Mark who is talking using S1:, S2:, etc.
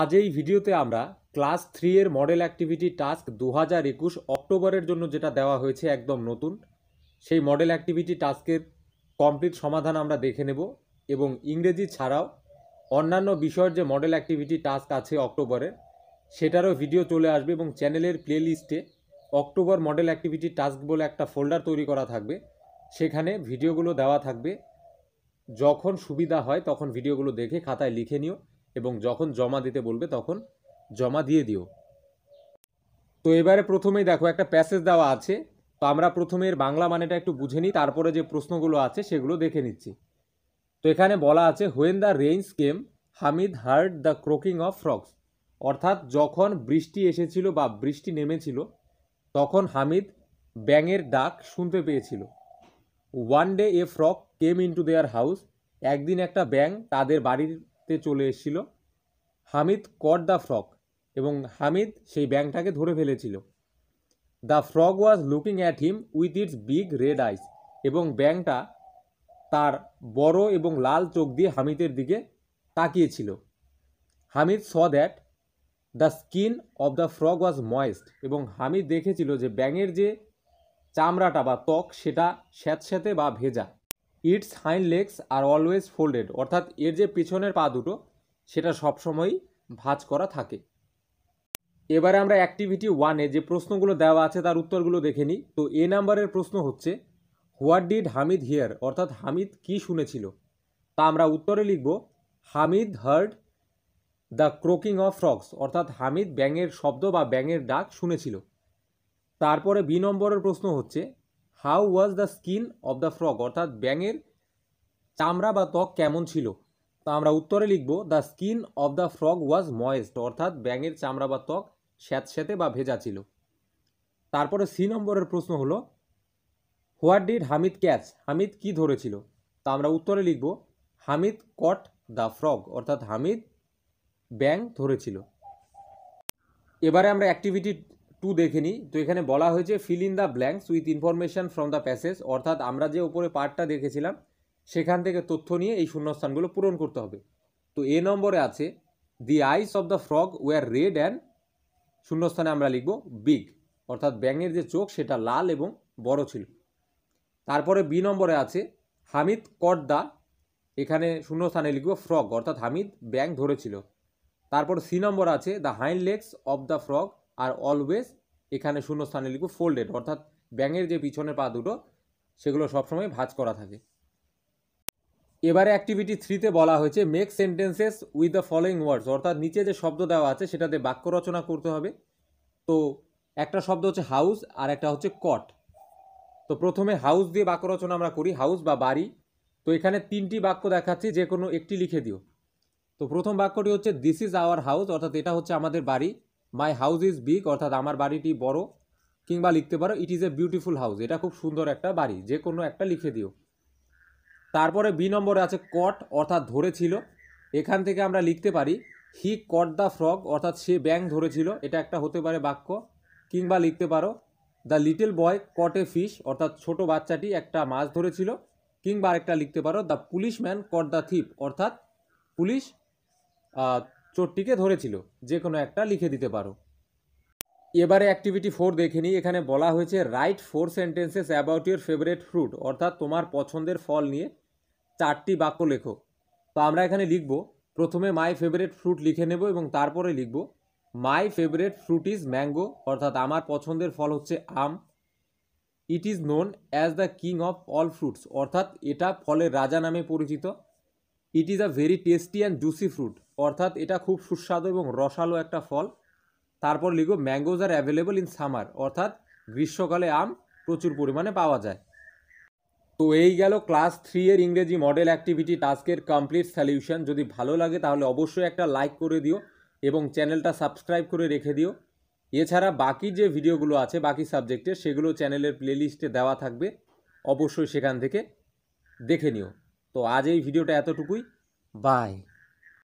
S1: আজ এই ভিডিওতে আমরা ক্লাস থ্রি এর মডেল অ্যাক্টিভিটি টাস্ক দু হাজার একুশ অক্টোবরের জন্য যেটা দেওয়া হয়েছে একদম নতুন সেই মডেল অ্যাক্টিভিটি টাস্কের কমপ্লিট সমাধান আমরা দেখে নেব এবং ইংরেজি ছাড়াও অন্যান্য বিষয়ের যে মডেল অ্যাক্টিভিটি টাস্ক আছে অক্টোবরের সেটারও ভিডিও চলে আসবে এবং চ্যানেলের প্লেলিস্টে অক্টোবর মডেল অ্যাক্টিভিটি টাস্ক বলে একটা ফোল্ডার তৈরি করা থাকবে সেখানে ভিডিওগুলো দেওয়া থাকবে যখন সুবিধা হয় তখন ভিডিওগুলো দেখে খাতায় লিখে নিও এবং যখন জমা দিতে বলবে তখন জমা দিয়ে দিও তো এবারে প্রথমেই দেখো একটা প্যাসেজ দেওয়া আছে তো আমরা প্রথমে এর বাংলা মানেটা একটু বুঝে নিই তারপরে যে প্রশ্নগুলো আছে সেগুলো দেখে নিচ্ছি তো এখানে বলা আছে when the rains came Hamid heard the croaking of frogs অর্থাৎ যখন বৃষ্টি এসেছিল বা বৃষ্টি নেমেছিল তখন হামিদ ব্যাঙের ডাক শুনতে পেয়েছিল one day a frog came into their house একদিন একটা ব্যাং তাদের বাড়িতে চলে এসেছিল হামিদ কট দ্য ফ্রক এবং হামিদ সেই ব্যাংটাকে ধরে ফেলেছিল the frog was looking at him with its big red eyes এবং ব্যাংটা তার বড় এবং লাল চোখ দিয়ে হামিদের দিকে তাকিয়েছিল Hamid saw that the skin of the frog was moist এবং হামিদ দেখেছিল যে ব্যাঙের যে চামড়াটা বা ত্বক সেটা স্যাঁতস্যাঁতে বা ভেজা its hind legs are always folded অর্থাৎ এর যে পিছনের পা দুটো সেটা সবসময়ই ভাঁজ করা থাকে এবারে আমরা অ্যাক্টিভিটি ওয়ানে যে প্রশ্নগুলো দেওয়া আছে তার উত্তরগুলো দেখে নিই তো এ নাম্বারের প্রশ্ন হচ্ছে হোয়াট ডিড হামিদ হিয়ার অর্থাৎ হামিদ কি শুনেছিল তা আমরা উত্তরে লিখব Hamid heard the croaking of frogs অর্থাৎ হামিদ ব্যাঙের শব্দ বা ব্যাঙের ডাক শুনেছিল তারপরে বি নম্বরের প্রশ্ন হচ্ছে how was the skin of the frog অর্থাৎ ব্যাঙের চামড়া বা ত্বক কেমন ছিল তো আমরা উত্তরে লিখব the skin of the frog was moist অর্থাৎ ব্যাঙের চামড়া বা ত্বক স্যাঁতস্যাঁতে বা ভেজা ছিল তারপরে সি নম্বরের প্রশ্ন হলো what did Hamid catch Hamid কি ধরেছিল তা আমরা উত্তরে লিখব হামিদ কট দ্য ফ্রগ অর্থাৎ হামিদ ব্যাং ধরেছিল এবারে আমরা অ্যাক্টিভিটি টু দেখে নিই তো এখানে বলা হয়েছে fill in the blanks with information from the passage অর্থাৎ আমরা যে উপরে পার্টটা দেখেছিলাম সেখান থেকে তথ্য নিয়ে এই শূন্যস্থানগুলো পূরণ করতে হবে তো এ নম্বরে আছে the eyes of the frog were red and শূন্যস্থানে আমরা লিখব বিগ অর্থাৎ ব্যাঙের যে চোখ সেটা লাল এবং বড় ছিল তারপরে বি নম্বরে আছে হামিদ কট দা এখানে শূন্যস্থানে লিখব ফ্রগ অর্থাৎ হামিদ ব্যাং ধরেছিল তারপর সি নম্বর আছে the hind legs of the frog are always এখানে শূন্যস্থানে লিখব ফোল্ডেড অর্থাৎ ব্যাঙের যে পিছনের পা দুটো সেগুলো সবসময় ভাঁজ করা থাকে এবারে অ্যাক্টিভিটি থ্রিতে বলা হয়েছে make sentences with the following words অর্থাৎ নিচে যে শব্দ দেওয়া আছে সেটাতে বাক্য রচনা করতে হবে তো একটা শব্দ হচ্ছে হাউস আর একটা হচ্ছে কট তো প্রথমে হাউস দিয়ে বাক্য রচনা আমরা করি হাউস বা বাড়ি তো এখানে তিনটি বাক্য দেখাচ্ছি যে কোনো একটি লিখে দিও তো প্রথম বাক্যটি হচ্ছে দিস ইজ আওয়ার হাউস অর্থাৎ এটা হচ্ছে আমাদের বাড়ি মাই হাউস ইজ বিগ অর্থাৎ আমার বাড়িটি বড় কিংবা লিখতে পারো it is a beautiful house এটা খুব সুন্দর একটা বাড়ি যে কোনো একটা লিখে দিও তারপরে বি নম্বরে আছে কট অর্থাৎ ধরেছিল এখান থেকে আমরা লিখতে পারি হি কট দ্য ফ্রগ অর্থাৎ সে ব্যাং ধরেছিল এটা একটা হতে পারে বাক্য কিংবা লিখতে পারো the little boy caught a fish অর্থাৎ ছোট বাচ্চাটি একটা মাছ ধরেছিল কিংবা আরেকটা লিখতে পারো the policeman caught the thief অর্থাৎ পুলিশ চোরটিকে ধরেছিল যে কোনো একটা লিখে দিতে পারো এবারে অ্যাক্টিভিটি ফোর দেখে নিই এখানে বলা হয়েছে write four sentences about your favourite fruit অর্থাৎ তোমার পছন্দের ফল নিয়ে চারটি বাক্য লেখো তো আমরা এখানে লিখব প্রথমে মাই ফেভারেট ফ্রুট লিখে নেব এবং তারপরে লিখব my favourite fruit is mango অর্থাৎ আমার পছন্দের ফল হচ্ছে আম it is known as the king of all fruits অর্থাৎ এটা ফলের রাজা নামে পরিচিত it is a very tasty and juicy fruit অর্থাৎ এটা খুব সুস্বাদু এবং রসালো একটা ফল তারপর লিখব mangoes are available in summer অর্থাৎ গ্রীষ্মকালে আম প্রচুর পরিমাণে পাওয়া যায় তো এই গেল ক্লাস থ্রি এর ইংরেজি মডেল অ্যাক্টিভিটি টাস্কের কমপ্লিট সলিউশন যদি ভালো লাগে তাহলে অবশ্যই একটা লাইক করে দিও এবং চ্যানেলটা সাবস্ক্রাইব করে রেখে দিও এছাড়া বাকি যে ভিডিওগুলো আছে বাকি সাবজেক্টের সেগুলো চ্যানেলের প্লেলিস্টে দেওয়া থাকবে অবশ্যই সেখান থেকে দেখে নিও তো আজ এই ভিডিওটা এতটুকুই বাই